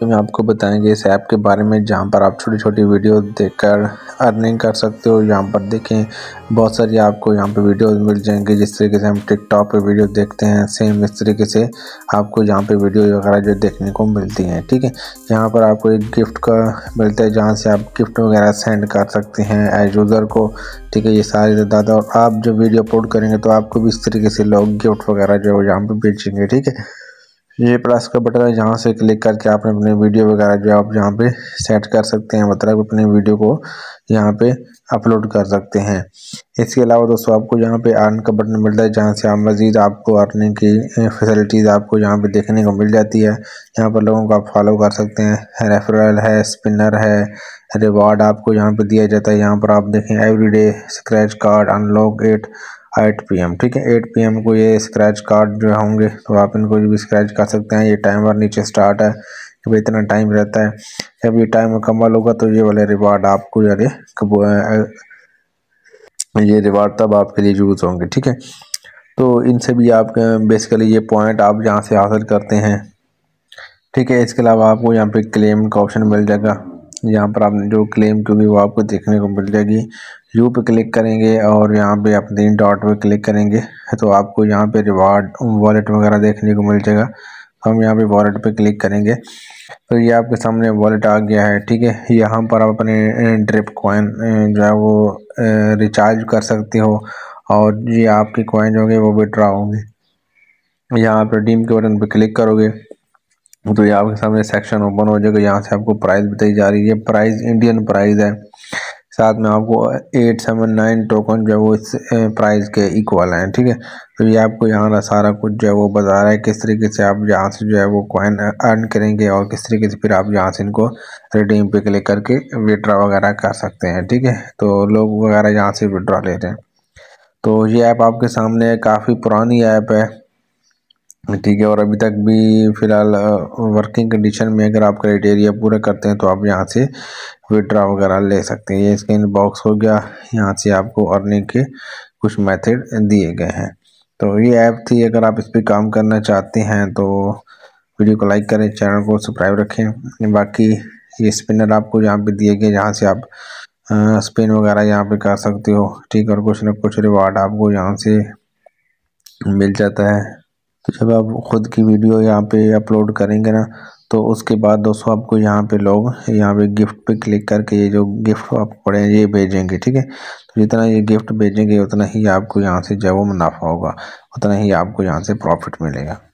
तो में आपको बताएंगे इस ऐप के बारे में जहाँ पर आप छोटी छोटी वीडियो देखकर अर्निंग कर सकते हो यहाँ पर देखें बहुत सारी आपको यहाँ पर वीडियोस मिल जाएंगे जिस तरीके से हम टिकटॉक पे वीडियो देखते हैं सेम इस तरीके से आपको यहाँ पे वीडियो वगैरह जो देखने को मिलती हैं ठीक है यहाँ पर आपको एक गिफ्ट का मिलता है जहाँ से आप गिफ्ट वगैरह सेंड कर सकते हैं एज यूज़र को ठीक है ये सारी दादा और आप जब वीडियो अपलोड करेंगे तो आपको भी इस तरीके से लोग गिफ्ट वगैरह जो है यहाँ पर भेजेंगे ठीक है ये प्लस का बटन है जहाँ से क्लिक करके आप अपने वीडियो वगैरह जो है आप जहाँ पे सेट कर सकते हैं मतलब अपने वीडियो को यहाँ पे अपलोड कर सकते हैं इसके अलावा दोस्तों आपको यहाँ पे अर्न का बटन मिलता है जहाँ से आप मज़ीद आपको अर्निंग की फैसिलिटीज़ आपको यहाँ पे देखने को मिल जाती है यहाँ पर लोगों को आप फॉलो कर सकते हैं रेफरल है स्पिनर है रिवॉर्ड आपको यहाँ पे दिया जाता है यहाँ पर आप देखें everyday scratch card unlock at eight P M ठीक है एट पी एम को ये स्क्रैच कार्ड जो होंगे तो आप इनको भी स्क्रैच कर सकते हैं ये टाइमर नीचे स्टार्ट है कि भाई इतना टाइम रहता है जब ये टाइम मुकम्मल होगा तो ये वाले रिवार्ड आपको यार ये रिवार्ड तब आपके लिए यूज़ होंगे ठीक है तो इनसे भी आप बेसिकली ये पॉइंट आप यहाँ से हासिल करते हैं ठीक है इसके अलावा आपको यहाँ पे क्लेम का ऑप्शन मिल जाएगा यहाँ पर आपने जो क्लेम की होगी वो आपको देखने को मिल जाएगी यू पे क्लिक करेंगे और यहाँ पे अपने डॉट पे क्लिक करेंगे तो आपको यहाँ पे रिवार्ड वॉलेट वगैरह देखने को मिल जाएगा तो हम यहाँ पे वॉलेट पे क्लिक करेंगे तो ये आपके सामने वॉलेट आ गया है ठीक है यहाँ पर आप अपने ड्रिप कॉइन जो है वो रिचार्ज कर सकते हो और ये आपके कॉइन होंगे वो विड्रा होंगे यहाँ पर डीम के बटन पर क्लिक करोगे तो ये आपके सामने सेक्शन ओपन हो जाएगा यहाँ से आपको प्राइस बताई जा रही है प्राइस इंडियन प्राइस है साथ में आपको एट सेवन नाइन टोकन जो है वो इस प्राइस के इक्वल हैं ठीक है तो ये आपको यहाँ का सारा कुछ जो है वो बता रहा है किस तरीके से आप यहाँ से जो है वो कॉइन अर्न करेंगे और किस तरीके से फिर आप यहाँ से इनको रिडीम पे क्लिक करके विड्रा वगैरह कर सकते हैं ठीक है तो लोग वगैरह यहाँ से विड्रा लेते हैं तो ये ऐप आपके सामने काफ़ी पुरानी ऐप है ठीक है और अभी तक भी फ़िलहाल वर्किंग कंडीशन में अगर आप क्राइटेरिया पूरा करते हैं तो आप यहाँ से विड्रा वगैरह ले सकते हैं ये इसके बॉक्स हो गया यहाँ से आपको अर्निंग के कुछ मेथड दिए गए हैं तो ये ऐप थी अगर आप इस पर काम करना चाहते हैं तो वीडियो को लाइक करें चैनल को सब्सक्राइब रखें बाकी ये स्पिनर आपको यहाँ पे दिए गए जहाँ से आप स्पिन वगैरह यहाँ पे कर सकते हो ठीक और कुछ ना कुछ रिवार्ड आपको यहाँ से मिल जाता है तो जब आप ख़ुद की वीडियो यहाँ पे अपलोड करेंगे ना तो उसके बाद दोस्तों आपको यहाँ पे लोग यहाँ पे गिफ्ट पे क्लिक करके ये जो गिफ्ट आप पड़े ये भेजेंगे ठीक है तो जितना ये गिफ्ट भेजेंगे उतना ही आपको यहाँ से वो मुनाफा होगा उतना ही आपको यहाँ से प्रॉफिट मिलेगा